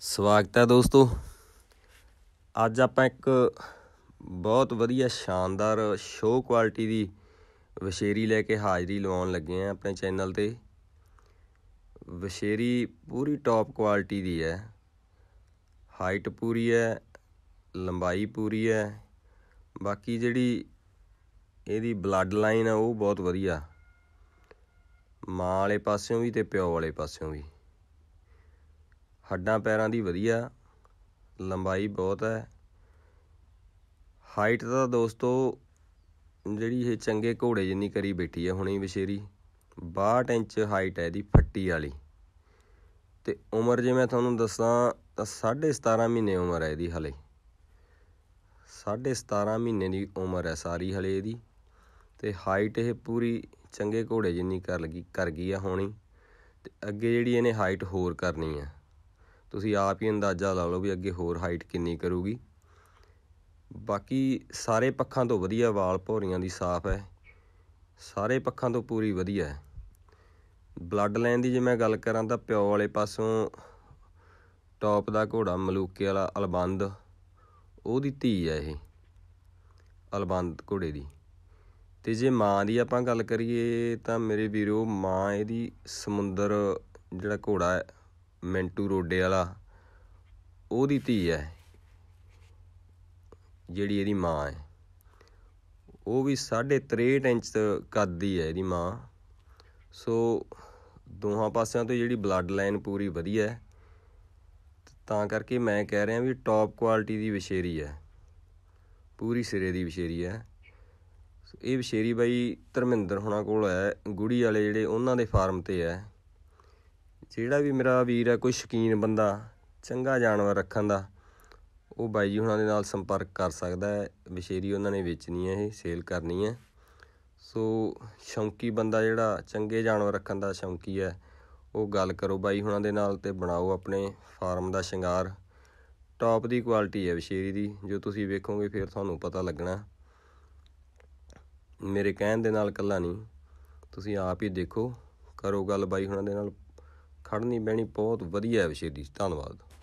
ਸਵਾਗਤ ਹੈ ਦੋਸਤੋ ਅੱਜ ਆਪਾਂ ਇੱਕ ਬਹੁਤ ਵਧੀਆ ਸ਼ਾਨਦਾਰ ਸ਼ੋਅ ਕੁਆਲਿਟੀ ਦੀ ਵਿਸ਼ੇਰੀ ਲੈ ਕੇ ਹਾਜ਼ਰੀ ਲਵਾਉਣ ਲੱਗੇ ਆ ਆਪਣੇ ਚੈਨਲ ਤੇ ਵਿਸ਼ੇਰੀ ਪੂਰੀ ਟੌਪ ਕੁਆਲਿਟੀ ਦੀ ਹੈ ਹਾਈਟ ਪੂਰੀ ਹੈ ਲੰਬਾਈ ਪੂਰੀ ਹੈ ਬਾਕੀ ਜਿਹੜੀ ਇਹਦੀ ਬਲੱਡ ਲਾਈਨ ਆ ਉਹ ਬਹੁਤ ਵਧੀਆ ਮਾਂ ਵਾਲੇ ਪਾਸਿਓਂ ਵੀ ਤੇ ਪਿਓ ਵਾਲੇ ਪਾਸਿਓਂ ਵੀ ਹੱਡਾਂ ਪੈਰਾਂ ਦੀ ਵਧੀਆ ਲੰਬਾਈ ਬਹੁਤ ਹੈ ਹਾਈਟ ਦਾ ਦੋਸਤੋ ਜਿਹੜੀ ਇਹ ਚੰਗੇ ਘੋੜੇ ਜਿੰਨੀ ਕਰੀ ਬੈਠੀ ਹੈ ਹੁਣੇ ਵਿਸ਼ੇਰੀ 62 ਇੰਚ ਹਾਈਟ ਹੈ ਇਹਦੀ ਫੱਟੀ ਵਾਲੀ ਤੇ ਉਮਰ ਜੇ ਮੈਂ ਤੁਹਾਨੂੰ ਦੱਸਾਂ ਤਾਂ 17.5 ਮਹੀਨੇ ਉਮਰ ਹੈ ਇਹਦੀ ਹਲੇ 17.5 ਮਹੀਨੇ ਦੀ ਉਮਰ ਹੈ ਸਾਰੀ ਹਲੇ ਇਹਦੀ ਤੇ ਹਾਈਟ ਇਹ ਪੂਰੀ ਚੰਗੇ ਘੋੜੇ ਜਿੰਨੀ ਕਰ ਲਗੀ ਕਰ ਗਈ ਆ ਹੋਣੀ ਤੇ ਅੱਗੇ ਜਿਹੜੀ ਇਹਨੇ ਹਾਈਟ ਹੋਰ ਕਰਨੀ ਆ ਤੁਸੀਂ ਆਪ ਹੀ ਅੰਦਾਜ਼ਾ ਲਾ ਲਓ ਵੀ ਅੱਗੇ ਹੋਰ ਹਾਈਟ ਕਿੰਨੀ ਕਰੂਗੀ ਬਾਕੀ ਸਾਰੇ ਪੱਖਾਂ ਤੋਂ ਵਧੀਆ ਵਾਲ ਭੋਰੀਆਂ ਦੀ ਸਾਫ਼ ਹੈ ਸਾਰੇ ਪੱਖਾਂ ਤੋਂ ਪੂਰੀ ਵਧੀਆ ਹੈ ਬਲੱਡ ਲਾਈਨ ਦੀ ਜੇ ਮੈਂ ਗੱਲ ਕਰਾਂ ਤਾਂ ਪਿਓ ਵਾਲੇ ਪਾਸੋਂ ਟੌਪ ਦਾ ਘੋੜਾ ਮਲੂਕੇ ਵਾਲਾ ਅਲਬੰਦ ਉਹਦੀ ਧੀ ਹੈ ਇਹ ਅਲਬੰਦ ਘੋੜੇ ਦੀ ਤੇ ਜੇ ਮਾਂ ਦੀ ਆਪਾਂ ਗੱਲ ਕਰੀਏ ਤਾਂ ਮੇਰੇ ਵੀਰੋ ਮਾਂ ਇਹਦੀ ਸਮੁੰਦਰ ਜਿਹੜਾ ਘੋੜਾ ਹੈ ਮੈਂਟੂ ਰੋਡੇ ਵਾਲਾ ਉਹਦੀ ਧੀ ਹੈ ਜਿਹੜੀ ਇਹਦੀ ਮਾਂ ਹੈ ਉਹ ਵੀ 63 ਇੰਚ ਕੱਦ ਦੀ ਹੈ ਇਹਦੀ ਮਾਂ ਸੋ ਦੋਹਾਂ ਪਾਸਿਆਂ ਤੋਂ ਜਿਹੜੀ ਬਲੱਡ ਲਾਈਨ ਪੂਰੀ ਵਧੀਆ ਹੈ ਤਾਂ ਕਰਕੇ ਮੈਂ ਕਹਿ ਰਿਹਾ ਵੀ ਟੌਪ ਕੁਆਲਿਟੀ ਦੀ ਵਿਸ਼ੇਰੀ ਹੈ ਪੂਰੀ ਸਿਰੇ ਦੀ ਵਿਸ਼ੇਰੀ ਹੈ ਇਹ ਬਸ਼ੇਰੀ ਬਾਈ ਧਰਮਿੰਦਰ ਹੁਣਾ ਕੋਲ ਹੈ ਗੁੜੀ ਵਾਲੇ ਜਿਹੜੇ ਉਹਨਾਂ ਦੇ ਫਾਰਮ ਤੇ ਹੈ ਜਿਹੜਾ ਵੀ ਮੇਰਾ ਵੀਰ ਹੈ ਕੋਈ ਸ਼ਕੀਨ ਬੰਦਾ ਚੰਗਾ ਜਾਨਵਰ ਰੱਖਣ ਦਾ ਉਹ ਬਾਈ ਜੀ ਉਹਨਾਂ ਦੇ ਨਾਲ ਸੰਪਰਕ ਕਰ ਸਕਦਾ ਹੈ ਬਸ਼ੇਰੀ ਉਹਨਾਂ ਨੇ ਵੇਚਣੀ ਹੈ ਇਹ ਸੇਲ ਕਰਨੀ ਹੈ ਸੋ ਸ਼ੌਂਕੀ ਬੰਦਾ ਜਿਹੜਾ ਚੰਗੇ ਜਾਨਵਰ ਰੱਖਣ ਦਾ ਸ਼ੌਂਕੀ ਹੈ ਉਹ ਗੱਲ ਕਰੋ ਬਾਈ ਉਹਨਾਂ ਦੇ ਨਾਲ ਤੇ ਬਣਾਓ ਆਪਣੇ ਫਾਰਮ ਦਾ ਸ਼ਿੰਗਾਰ ਟੌਪ ਦੀ ਕੁਆਲਿਟੀ ਹੈ ਬਸ਼ੇਰੀ ਦੀ ਜੋ ਤੁਸੀਂ ਵੇਖੋਗੇ ਫਿਰ ਤੁਹਾਨੂੰ ਪਤਾ ਲੱਗਣਾ ਮੇਰੇ ਕਹਿਣ ਦੇ ਨਾਲ ਕੱਲਾ ਨਹੀਂ ਤੁਸੀਂ ਆਪ ਹੀ ਦੇਖੋ ਕਰੋ ਗੱਲ ਬਾਈ ਹੁਣਾਂ ਦੇ ਨਾਲ ਖੜਨੀ ਬਹਿਣੀ ਬਹੁਤ ਵਧੀਆ ਵਿਸ਼ੇ ਦੀ ਧੰਨਵਾਦ